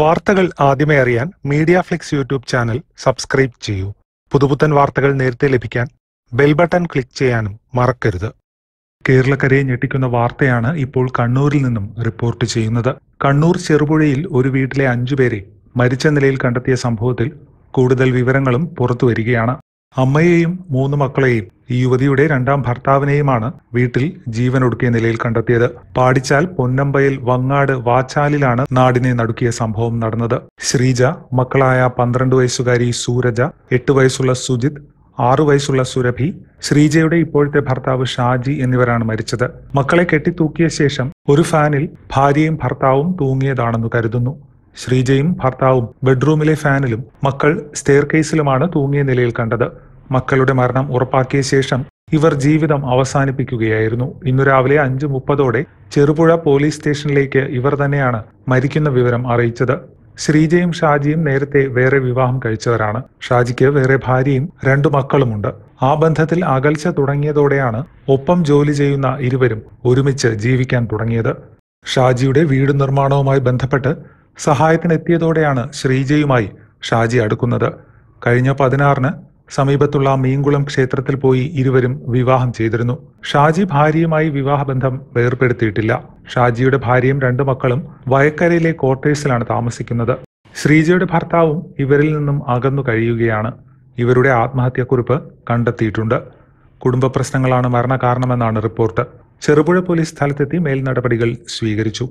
വാർത്തകൾ ആദ്യമേ അറിയാൻ Media Flix YouTube channel subscribe ചെയ്യൂ പുതുപുത്തൻ വാർത്തകൾ നേരത്തെ ലഭിക്കാൻ ബെൽ ബട്ടൺ ക്ലിക്ക് ചെയ്യാനും മറക്കരുത് കേരളക്കരയെ ഞെട്ടിക്കുന്ന വാർത്തയാണ് ഇപ്പോൾ കണ്ണൂരിൽ നിന്നും റിപ്പോർട്ട് ചെയ്യുന്നത് കണ്ണൂർ ചെറുപുഴയിൽ ഒരു വീട്ടിലെ അഞ്ചുപേരെ മരിച്ച നിലയിൽ കണ്ടെത്തിയ സംഭവത്തിൽ കൂടുതൽ വിവരങ്ങളും പുറത്തുവരികയാണ് അമ്മയെയും മൂന്ന് മക്കളെയും ഈ യുവതിയുടെ രണ്ടാം ഭർത്താവിനെയുമാണ് വീട്ടിൽ ജീവനൊടുക്കിയ നിലയിൽ കണ്ടെത്തിയത് പാടിച്ചാൽ പൊന്നമ്പയിൽ വങ്ങാട് വാച്ചാലിലാണ് നാടിനെ നടുക്കിയ സംഭവം നടന്നത് ശ്രീജ മക്കളായ പന്ത്രണ്ട് വയസ്സുകാരി സൂരജ എട്ട് വയസ്സുള്ള സുജിത് ആറു വയസ്സുള്ള സുരഭി ശ്രീജയുടെ ഇപ്പോഴത്തെ ഭർത്താവ് ഷാജി എന്നിവരാണ് മരിച്ചത് മക്കളെ കെട്ടിത്തൂക്കിയ ശേഷം ഒരു ഫാനിൽ ഭാര്യയും ഭർത്താവും തൂങ്ങിയതാണെന്ന് കരുതുന്നു ശ്രീജയും ഭർത്താവും ബെഡ്റൂമിലെ ഫാനിലും മക്കൾ സ്റ്റെയർ കേസിലുമാണ് തൂങ്ങിയ നിലയിൽ കണ്ടത് മക്കളുടെ മരണം ഉറപ്പാക്കിയ ശേഷം ഇവർ ജീവിതം അവസാനിപ്പിക്കുകയായിരുന്നു ഇന്നു രാവിലെ അഞ്ചു മുപ്പതോടെ ചെറുപുഴ പോലീസ് സ്റ്റേഷനിലേക്ക് ഇവർ തന്നെയാണ് മരിക്കുന്ന വിവരം അറിയിച്ചത് ശ്രീജയും ഷാജിയും നേരത്തെ വേറെ വിവാഹം കഴിച്ചവരാണ് ഷാജിക്ക് വേറെ ഭാര്യയും രണ്ടു മക്കളുമുണ്ട് ആ ബന്ധത്തിൽ അകൽച്ച തുടങ്ങിയതോടെയാണ് ഒപ്പം ജോലി ചെയ്യുന്ന ഇരുവരും ഒരുമിച്ച് ജീവിക്കാൻ തുടങ്ങിയത് ഷാജിയുടെ വീട് നിർമ്മാണവുമായി ബന്ധപ്പെട്ട് സഹായത്തിനെത്തിയതോടെയാണ് ശ്രീജയുമായി ഷാജി അടുക്കുന്നത് കഴിഞ്ഞ പതിനാറിന് സമീപത്തുള്ള മീൻകുളം ക്ഷേത്രത്തിൽ പോയി ഇരുവരും വിവാഹം ചെയ്തിരുന്നു ഷാജി ഭാര്യയുമായി വിവാഹബന്ധം വേർപ്പെടുത്തിയിട്ടില്ല ഷാജിയുടെ ഭാര്യയും രണ്ടു മക്കളും വയക്കരയിലെ ക്വാർട്ടേഴ്സിലാണ് താമസിക്കുന്നത് ശ്രീജയുടെ ഭർത്താവും ഇവരിൽ നിന്നും അകന്നു കഴിയുകയാണ് ഇവരുടെ ആത്മഹത്യക്കുറിപ്പ് കണ്ടെത്തിയിട്ടുണ്ട് കുടുംബ പ്രശ്നങ്ങളാണ് മരണകാരണമെന്നാണ് റിപ്പോർട്ട് ചെറുപുഴ പോലീസ് സ്ഥലത്തെത്തി മേൽനടപടികൾ സ്വീകരിച്ചു